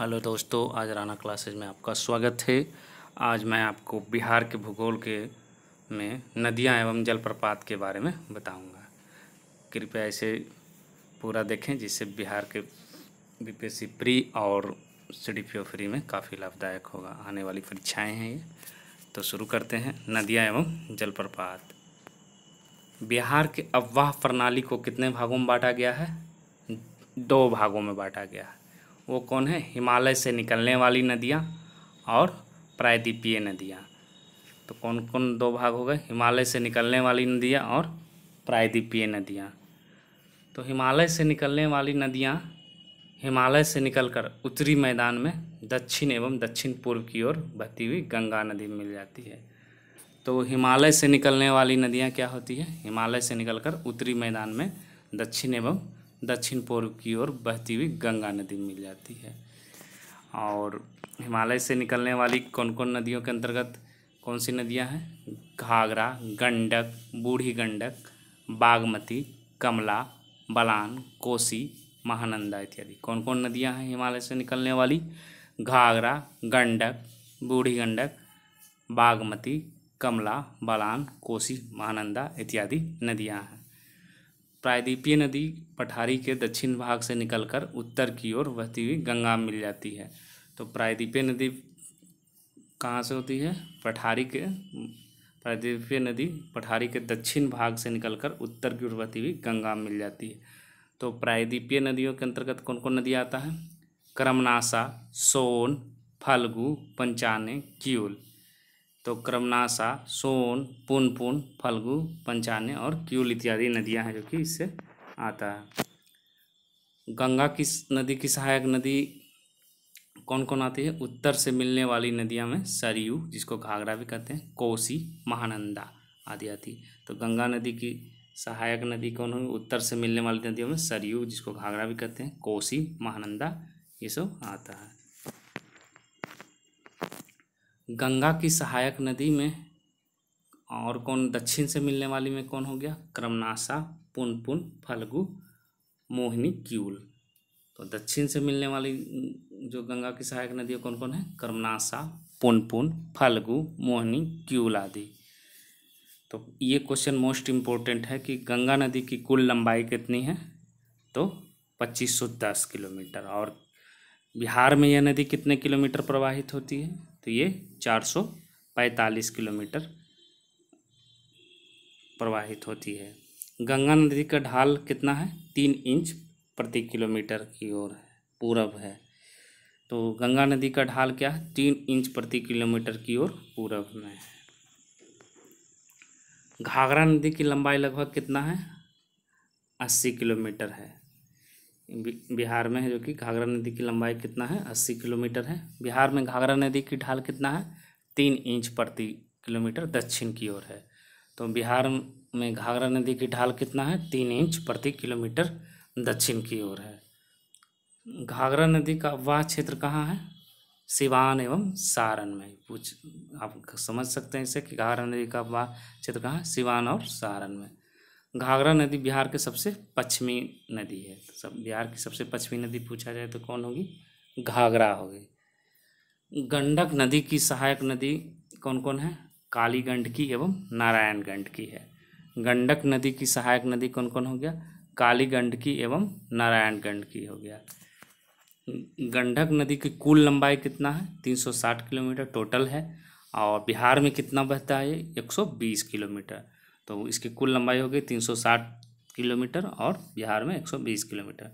hello दोस्तों आज Rana classes में आपका स्वागत है आज मैं आपको बिहार के भूगोल के में नदियां एवं जलप्रपात के बारे में बताऊंगा कृपया इसे पूरा देखें जिससे बिहार के बीपीएससी प्री और सीडीपीओ फ्री में काफ़ी लाभदायक होगा आने वाली परीक्षाएं हैं ये तो शुरू करते हैं नदियाँ एवं जलप्रपात बिहार के अफवाह प्रणाली को कितने भागों में बाँटा गया है दो भागों में बाँटा गया है वो कौन है हिमालय से निकलने वाली नदियाँ और प्रायद्वीपीय नदियाँ तो कौन कौन दो भाग हो गए हिमालय से निकलने वाली नदियाँ और प्रायद्वीपीय नदियाँ तो हिमालय से निकलने वाली नदियाँ हिमालय से निकलकर उत्तरी मैदान में दक्षिण एवं दक्षिण पूर्व की ओर बहती हुई गंगा नदी मिल जाती है तो हिमालय से निकलने वाली नदियाँ क्या होती है हिमालय से निकलकर उत्तरी मैदान में दक्षिण एवं दक्षिण पूर्व की ओर बहती हुई गंगा नदी मिल जाती है और हिमालय से निकलने वाली कौन कौन नदियों के अंतर्गत कौन सी नदियां हैं घाघरा गंडक बूढ़ी गंडक बागमती कमला बलान कोसी महानंदा इत्यादि कौन कौन नदियां हैं हिमालय से निकलने वाली घाघरा गंडक बूढ़ी गंडक बागमती कमला बलान कोसी महानंदा इत्यादि नदियां हैं प्रायद्वीपीय नदी पठारी के दक्षिण भाग से निकलकर उत्तर की ओर बहती हुई गंगा मिल जाती है तो प्रायद्वीपीय नदी कहाँ से होती है पठारी के प्रायद्वीपीय नदी पठारी के दक्षिण भाग से निकलकर उत्तर की ओर बहती हुई गंगा मिल जाती है तो प्रायद्वीपीय नदियों के अंतर्गत कौन कौन नदी आता है करमनासा सोन फलगु पंचाने कियोल तो क्रमनाशा सोन पुनपुन फल्गु पंचाने और क्यूल इत्यादि नदियां हैं जो कि इससे आता है गंगा की नदी की सहायक नदी कौन कौन आती है उत्तर से मिलने वाली नदियां में सरयू जिसको घाघरा भी कहते हैं कोसी महानंदा आदि आती तो गंगा नदी की सहायक नदी कौन होगी उत्तर से मिलने वाली नदियों में सरयू जिसको घाघरा भी कहते हैं कोसी महानंदा ये सब आता है गंगा की सहायक नदी में और कौन दक्षिण से मिलने वाली में कौन हो गया क्रमनाशा पुनपुन फलगु मोहिनी क्यूल तो दक्षिण से मिलने वाली जो गंगा की सहायक नदी है कौन कौन है क्रमनाशा पुनपुन फलगु मोहिनी क्यूल आदि तो ये क्वेश्चन मोस्ट इम्पोर्टेंट है कि गंगा नदी की कुल लंबाई कितनी है तो पच्चीस सौ दस किलोमीटर और बिहार में यह नदी कितने किलोमीटर प्रवाहित होती है तो ये चार सौ पैंतालीस किलोमीटर प्रवाहित होती है गंगा नदी का ढाल कितना है तीन इंच प्रति किलोमीटर की ओर है पूरब है तो गंगा नदी का ढाल क्या है तीन इंच प्रति किलोमीटर की ओर पूरब में है घाघरा नदी की लंबाई लगभग कितना है अस्सी किलोमीटर है बिहार में है जो कि घाघरा नदी की लंबाई कितना है अस्सी किलोमीटर है बिहार में घाघरा नदी की ढाल कितना है तीन इंच प्रति किलोमीटर दक्षिण की ओर है तो बिहार में घाघरा नदी की ढाल कितना है तीन इंच प्रति किलोमीटर दक्षिण की ओर है घाघरा नदी का वह क्षेत्र कहाँ है सिवान एवं सारण में पूछ आप समझ सकते हैं इसे कि घाघरा नदी का वह क्षेत्र कहाँ सिवान और सारण में घाघरा नदी बिहार के सबसे पश्चिमी नदी है तो सब बिहार की सबसे पश्चिमी नदी पूछा जाए तो कौन होगी घाघरा होगी गंडक नदी की सहायक नदी कौन कौन है काली गंड की एवं नारायण गंड की है गंडक नदी की सहायक नदी कौन कौन हो गया काली गंड की एवं नारायण गंड की हो गया गंडक नदी की कुल लंबाई कितना है 360 किलोमीटर टोटल है और बिहार में कितना बहता है 120 किलोमीटर तो इसकी कुल लंबाई होगी तीन सौ साठ किलोमीटर और बिहार में एक सौ बीस किलोमीटर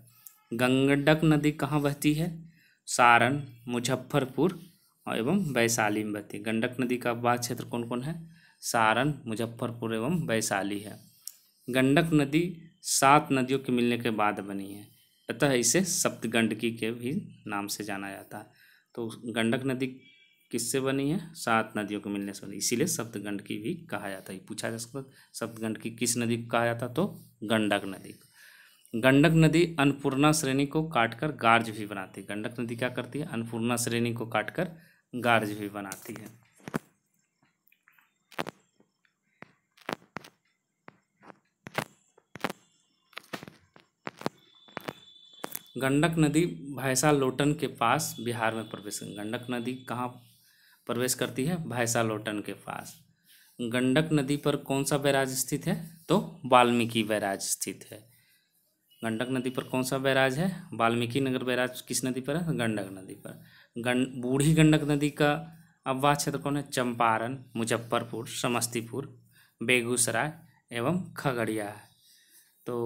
गंगडक नदी कहाँ बहती है सारण मुजफ्फरपुर एवं वैशाली में बहती है गंडक नदी का बाद क्षेत्र कौन कौन है सारण मुजफ्फरपुर एवं वैशाली है गंडक नदी सात नदियों के मिलने के बाद बनी है अतः इसे सप्तगंडकी के भी नाम से जाना जाता है तो गंडक नदी किससे बनी है सात नदियों को मिलने से बनी इसीलिए सप्तगंड की भी कहा जाता है पूछा जा सकता सप्तगंड की किस नदी को कहा जाता तो गंडक नदी गंडक नदी अन्नपूर्णा श्रेणी को काटकर गार्ज भी बनाती है गंडक नदी क्या करती है अन्नपूर्णा श्रेणी को काटकर गार्ज भी बनाती है गंडक नदी भैंसा लोटन के पास बिहार में प्रवेश गंडक नदी कहाँ प्रवेश करती है भैंसालोटन के पास गंडक नदी पर कौन सा बैराज स्थित है तो वाल्मीकि बैराज स्थित है गंडक नदी पर कौन सा बैराज है वाल्मीकि नगर बैराज किस नदी पर है गंडक नदी पर गं बूढ़ी गंडक नदी का अब्वा क्षेत्र कौन है चंपारण मुजफ्फरपुर समस्तीपुर बेगूसराय एवं खगड़िया है तो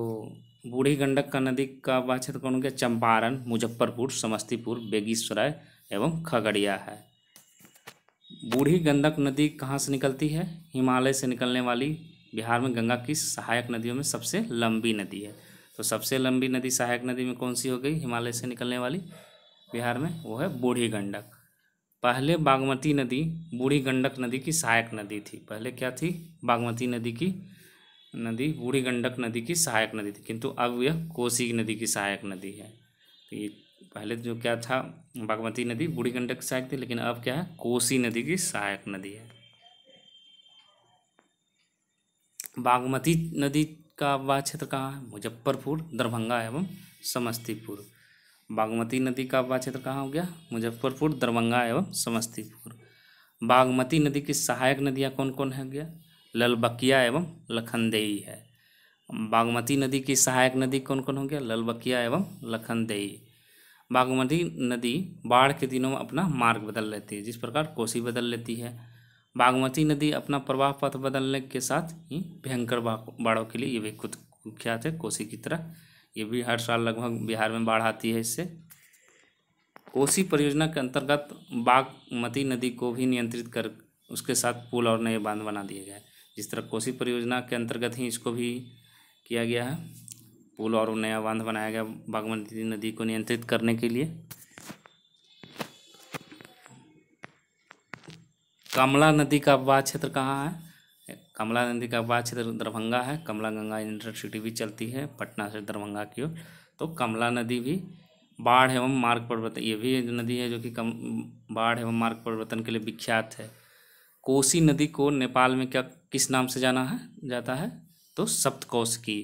बूढ़ी गंडक का नदी का अब्वा क्षेत्र कौन हो गया चंपारण मुजफ्फरपुर समस्तीपुर बेगूसराय एवं खगड़िया है बूढ़ी गंडक नदी कहाँ से निकलती है हिमालय से निकलने वाली बिहार में गंगा की सहायक नदियों में सबसे लंबी नदी है तो सबसे लंबी नदी सहायक नदी में कौन सी हो गई हिमालय से निकलने वाली बिहार में वो है बूढ़ी गंडक पहले बागमती नदी बूढ़ी गंडक नदी की सहायक नदी थी पहले क्या थी बागमती नदी की नदी बूढ़ी गंडक नदी की सहायक नदी थी किंतु अब यह कोसी नदी की सहायक नदी है तो ये पहले जो क्या था बागमती नदी बूढ़ी गंडक सहायक थी लेकिन अब क्या है कोसी नदी की सहायक नदी है बागमती नदी का वह क्षेत्र कहाँ है मुजफ्फरपुर दरभंगा एवं समस्तीपुर बागमती नदी का वह क्षेत्र कहाँ हो गया मुजफ्फरपुर दरभंगा एवं समस्तीपुर बागमती नदी की सहायक नदियाँ कौन कौन है गया ललबकिया एवं लखनदेई है बागमती नदी की सहायक नदी कौन कौन हो गया ललबकिया एवं लखनदेई बागमती नदी बाढ़ के दिनों में अपना मार्ग बदल लेती है जिस प्रकार कोसी बदल लेती है बागमती नदी अपना प्रवाह पथ बदलने के साथ ही भयंकर बाढ़ों के लिए ये भी खुद कुख्यात है कोसी की तरह ये भी हर साल लगभग बिहार में बाढ़ आती है इससे कोसी परियोजना के अंतर्गत बागमती नदी को भी नियंत्रित कर उसके साथ पुल और नए बांध बना दिए गए जिस तरह कोसी परियोजना के अंतर्गत ही इसको भी किया गया है पुल और नया बांध बनाया गया बागमती नदी को नियंत्रित करने के लिए कमला नदी का अपवाह क्षेत्र कहाँ है कमला नदी का अपवाह क्षेत्र दरभंगा है कमला गंगा इंटरसिटी भी चलती है पटना से दरभंगा की ओर तो कमला नदी भी बाढ़ एवं मार्ग परिवर्तन ये भी नदी है जो कि कम बाढ़ एवं मार्ग परिवर्तन के लिए विख्यात है कोसी नदी को नेपाल में क्या किस नाम से जाना है जाता है तो सप्तकोश की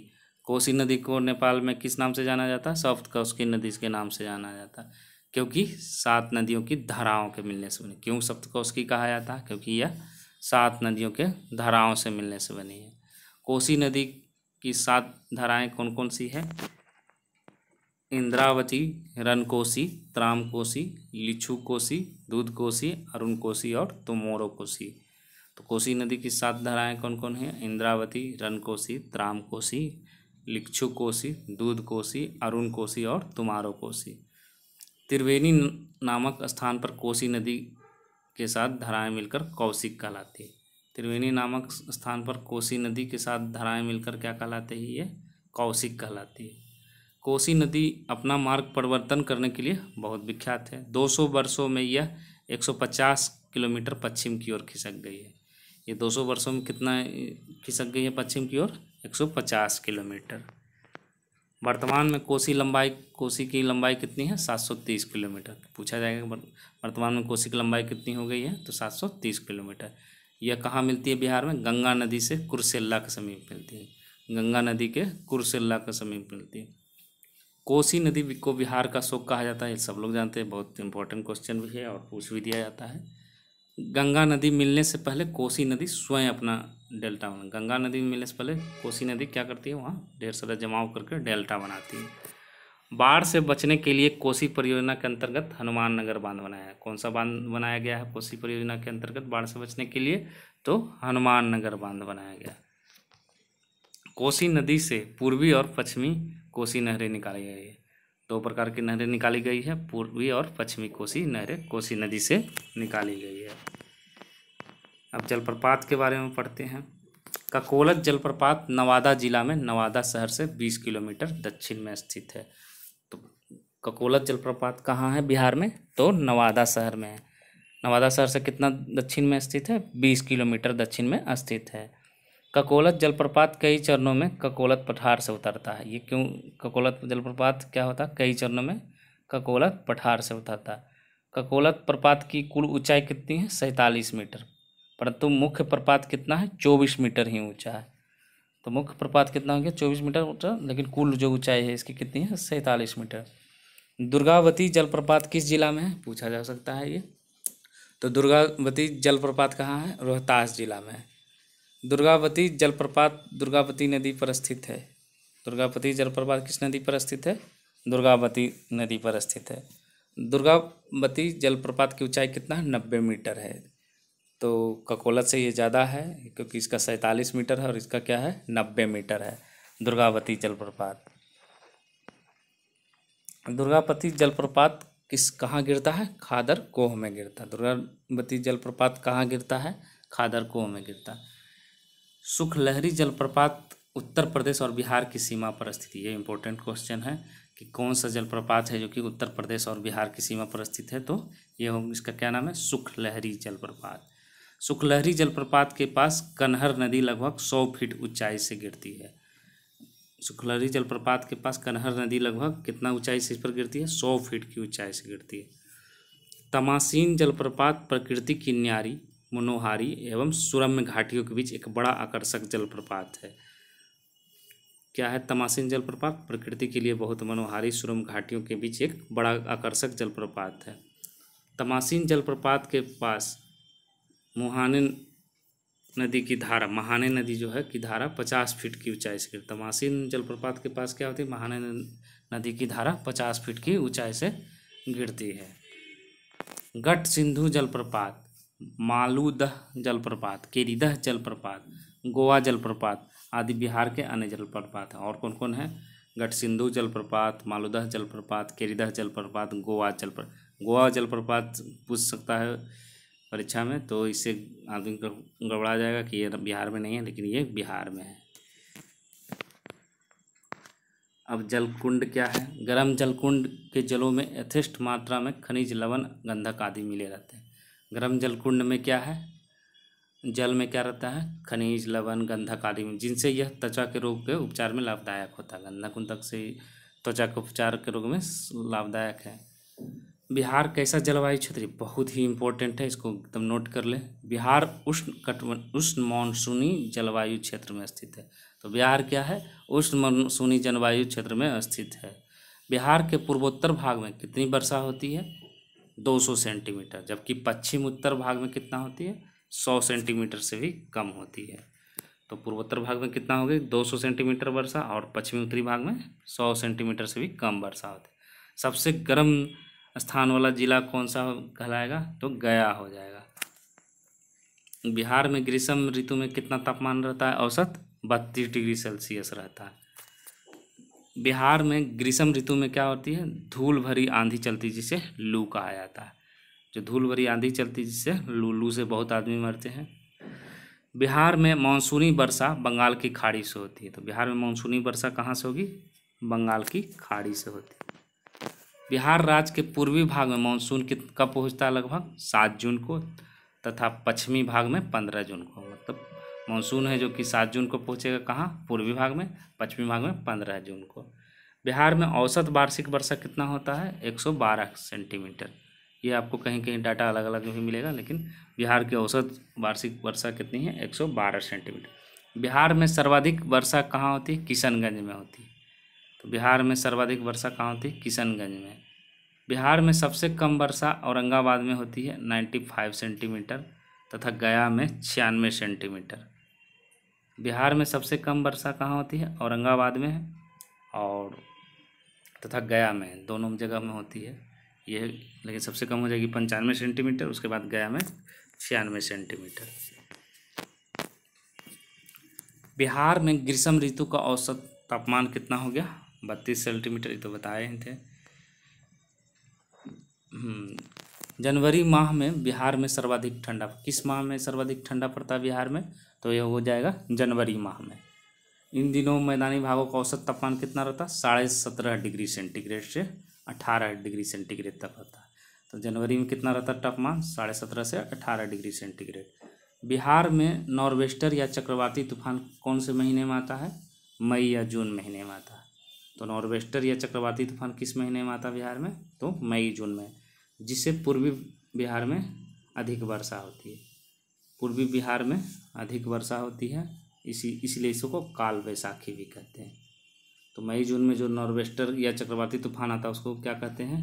कोसी नदी को नेपाल में किस नाम से जाना जाता है सॉफ्ट कौशकी नदी के नाम से जाना जाता है क्योंकि सात नदियों की धाराओं के मिलने से बनी क्यों कौशकी कहा जाता है क्योंकि यह सात नदियों के धाराओं से मिलने से बनी है कोसी नदी की सात धाराएं कौन कौन सी है इंद्रावती त्राम कोसी लिच्छू कोसी दूध कोसी अरुण कोसी और तुमोरो कोसी तो कोसी नदी की सात धाराएं कौन कौन हैं इंद्रावती त्राम कोसी लिक्छु कोशी दूध कोशी अरुण कोशी और तुमारो कोशी त्रिवेणी नामक स्थान पर कोसी नदी के साथ धाराएं मिलकर कौशिक कहलाती है त्रिवेणी नामक स्थान पर कोसी नदी के साथ धाराएं मिलकर क्या कहलाते हैं ये कौशिक कहलाती है कोसी नदी अपना मार्ग परिवर्तन करने के लिए बहुत विख्यात है 200 वर्षों में यह 150 किलोमीटर पश्चिम की ओर खिसक गई है ये 200 वर्षों में कितना खिसक गई है पश्चिम की ओर 150 किलोमीटर वर्तमान में कोसी लंबाई कोसी की लंबाई कितनी है 730 किलोमीटर पूछा जाएगा वर्तमान में कोसी की लंबाई कितनी हो गई है तो 730 किलोमीटर यह कहाँ मिलती है बिहार में गंगा नदी से कुरसेल्ला के समीप मिलती है गंगा नदी के कुरसेल्ला के समीप मिलती है कोसी नदी को बिहार का शोक कहा जाता है सब लोग जानते हैं बहुत इंपॉर्टेंट क्वेश्चन भी है और पूछ भी दिया जाता है गंगा नदी मिलने से पहले कोसी नदी स्वयं अपना डेल्टा बना गंगा नदी में मिलने से पहले कोसी नदी क्या करती है वहाँ ढेर सारा जमाव करके डेल्टा बनाती है बाढ़ से बचने के लिए कोसी परियोजना के अंतर्गत हनुमान नगर बांध बनाया है कौन सा बांध बनाया गया है कोसी परियोजना के अंतर्गत बाढ़ से बचने के लिए तो हनुमान नगर बांध बनाया गया कोसी नदी से पूर्वी और पश्चिमी कोसी नहरें निकाली गई है दो प्रकार की नहरें निकाली गई है पूर्वी और पश्चिमी कोसी नहरें कोसी नदी से निकाली गई है अब जलप्रपात के बारे में पढ़ते हैं ककोलत जलप्रपात नवादा जिला में नवादा शहर से 20 किलोमीटर दक्षिण में स्थित है तो ककोलत जलप्रपात कहाँ है बिहार में तो नवादा शहर में है नवादा शहर से कितना दक्षिण में स्थित है 20 किलोमीटर दक्षिण में स्थित है ककोलत जलप्रपात कई चरणों में ककोलत पठार से उतरता है ये क्यों ककोलत जलप्रपात क्या होता है कई चरणों में ककोलत पठार से उतरता है ककोलत प्रपात की कुल ऊंचाई कितनी है सैंतालीस मीटर परंतु मुख्य प्रपात कितना है चौबीस मीटर ही ऊंचा है तो मुख्य प्रपात कितना हो गया चौबीस मीटर ऊंचा लेकिन कुल जो ऊंचाई है इसकी कितनी है सैंतालीस मीटर दुर्गावती जलप्रपात किस जिला में है पूछा जा सकता है ये तो दुर्गावती जलप्रपात कहाँ है रोहतास जिला में है दुर्गावती जलप्रपात दुर्गावती नदी पर स्थित है दुर्गावती जलप्रपात किस नदी पर स्थित है दुर्गावती नदी पर स्थित है दुर्गावती जलप्रपात की ऊंचाई कितना है नब्बे मीटर है तो ककोलत से ये ज़्यादा है क्योंकि इसका सैंतालीस मीटर है और इसका क्या है नब्बे मीटर है दुर्गावती जलप्रपात दुर्गापति जलप्रपात किस कहाँ गिरता है खादर कोह में गिरता है दुर्गावती जलप्रपात कहाँ गिरता है खादर कोह में गिरता है सुखलहरी जलप्रपात उत्तर प्रदेश और बिहार की सीमा पर स्थित ये इम्पोर्टेंट क्वेश्चन है कि कौन सा जलप्रपात है जो कि उत्तर प्रदेश और बिहार की सीमा पर स्थित है तो ये हो इसका क्या नाम है सुखलहरी जलप्रपात सुखलहरी जलप्रपात के पास कन्हर नदी लगभग सौ फीट ऊंचाई से गिरती है सुखलहरी जलप्रपात के पास कन्हर नदी लगभग कितना ऊंचाई से इस पर गिरती है सौ फीट की ऊंचाई से गिरती है तमासीन जलप्रपात प्रकृति की न्यारी मनोहारी एवं सुरम्य घाटियों के बीच एक बड़ा आकर्षक जलप्रपात है क्या है तमासीन जलप्रपात प्रकृति के लिए बहुत मनोहारी सुरम घाटियों के बीच एक बड़ा आकर्षक जलप्रपात है तमासीन जलप्रपात के पास मुहाने नदी की धारा महाने नदी जो है कि धारा पचास फीट की ऊंचाई से तमासी जलप्रपात के पास क्या होती है महाने नदी की धारा पचास फीट की ऊंचाई से गिरती है गट सिंधु जलप्रपात मालूदह जलप्रपात केरीदह जलप्रपात गोवा जलप्रपात आदि बिहार के अन्य जलप्रपात हैं और कौन कौन है गट सिंधु जलप्रपात मालूदह जलप्रपात केरीदह जलप्रपात गोवा जलप्र गोवा जलप्रपात पूछ सकता है परीक्षा में तो इससे आदमी गड़बड़ा जाएगा कि ये बिहार में नहीं है लेकिन ये बिहार में है अब जलकुंड क्या है गर्म जलकुंड के जलों में यथेष्ट मात्रा में खनिज लवण गंधक आदि मिले रहते हैं गर्म जलकुंड में क्या है जल में क्या रहता है खनिज लवण गंधक आदि जिनसे यह त्वचा के रोग के उपचार में लाभदायक होता है गंधक उंधक से त्वचा के उपचार के रोग में लाभदायक है बिहार कैसा जलवायु क्षेत्र बहुत ही इम्पोर्टेंट है इसको एकदम नोट कर लें बिहार उष्ण कट उष्ण मानसूनी जलवायु क्षेत्र में स्थित है तो बिहार क्या है उष्ण मानसूनी जलवायु क्षेत्र में स्थित है बिहार के पूर्वोत्तर भाग में कितनी वर्षा होती है 200 सेंटीमीटर जबकि पश्चिम उत्तर भाग में कितना होती है 100 सेंटीमीटर से भी कम होती है तो पूर्वोत्तर भाग में कितना हो होगी दो सेंटीमीटर वर्षा और पश्चिमी उत्तरी भाग में सौ सेंटीमीटर से भी कम वर्षा होती है सबसे गर्म स्थान वाला जिला कौन सा कहलाएगा तो गया हो जाएगा बिहार में ग्रीष्म ऋतु में कितना तापमान रहता है औसत बत्तीस डिग्री सेल्सियस रहता है बिहार में ग्रीष्म ऋतु में क्या होती है धूल भरी आंधी चलती जिसे लू कहा जाता है जो धूल भरी आंधी चलती जिससे लू लू से बहुत आदमी मरते हैं बिहार में मानसूनी वर्षा बंगाल की खाड़ी से होती है तो बिहार में मानसूनी वर्षा कहाँ से होगी बंगाल की खाड़ी से होती है बिहार राज्य के पूर्वी भाग में मानसून कब पहुँचता है लगभग सात जून को तथा पश्चिमी भाग में पंद्रह जून को मतलब मानसून है जो कि सात जून को पहुँचेगा कहाँ पूर्वी भाग में पश्चिमी भाग में पंद्रह जून को बिहार में औसत वार्षिक वर्षा कितना होता है एक सौ बारह सेंटीमीटर ये आपको कहीं कहीं डाटा अलग अलग भी मिलेगा लेकिन बिहार की औसत वार्षिक वर्षा कितनी है एक सौ बारह सेंटीमीटर बिहार में सर्वाधिक वर्षा कहाँ होती है किशनगंज में होती है तो बिहार में सर्वाधिक वर्षा कहाँ होती है किशनगंज में बिहार में सबसे कम वर्षा औरंगाबाद में होती है नाइन्टी फाइव सेंटीमीटर तथा गया में छियानवे सेंटीमीटर बिहार में सबसे कम वर्षा कहाँ होती है औरंगाबाद में और तथा गया में दोनों जगह में होती है यह लेकिन सबसे कम हो जाएगी पंचानवे सेंटीमीटर उसके बाद गया में छियानवे सेंटीमीटर बिहार में ग्रीष्म ऋतु का औसत तापमान कितना हो गया बत्तीस सेंटीमीटर ये तो बताए ही थे हम्म, जनवरी माह में बिहार में सर्वाधिक ठंडा किस माह में सर्वाधिक ठंडा पड़ता है बिहार में तो यह हो जाएगा जनवरी माह में इन दिनों मैदानी भागों का औसत तापमान कितना रहता है साढ़े सत्रह डिग्री सेंटीग्रेड से अठारह डिग्री सेंटीग्रेड तक रहता है तो जनवरी में कितना रहता है तापमान साढ़े सत्रह से अठारह डिग्री सेंटीग्रेड बिहार में नॉर्वेस्टर या चक्रवाती तूफान कौन से महीने में आता है मई या जून महीने में आता है तो नॉर्वेस्टर या चक्रवाती तूफान किस महीने में आता बिहार में तो मई जून में जिससे पूर्वी बिहार में अधिक वर्षा होती है पूर्वी बिहार में अधिक वर्षा होती है इसी इसलिए इसको काल वैसाखी भी कहते हैं तो मई जून में जो नॉर्वेस्टर या चक्रवाती तूफान आता है उसको क्या कहते हैं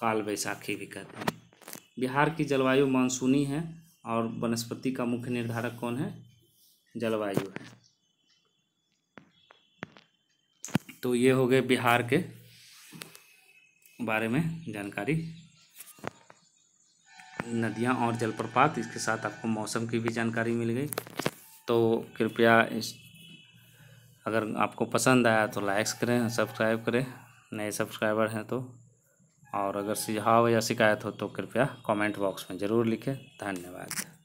काल वैसाखी भी कहते हैं बिहार की जलवायु मानसूनी है और वनस्पति का मुख्य निर्धारक कौन है जलवायु है तो ये हो गए बिहार के बारे में जानकारी नदियाँ और जलप्रपात इसके साथ आपको मौसम की भी जानकारी मिल गई तो कृपया इस अगर आपको पसंद आया तो लाइक्स करें सब्सक्राइब करें नए सब्सक्राइबर हैं तो और अगर सुझाव या शिकायत हो तो कृपया कमेंट बॉक्स में ज़रूर लिखें धन्यवाद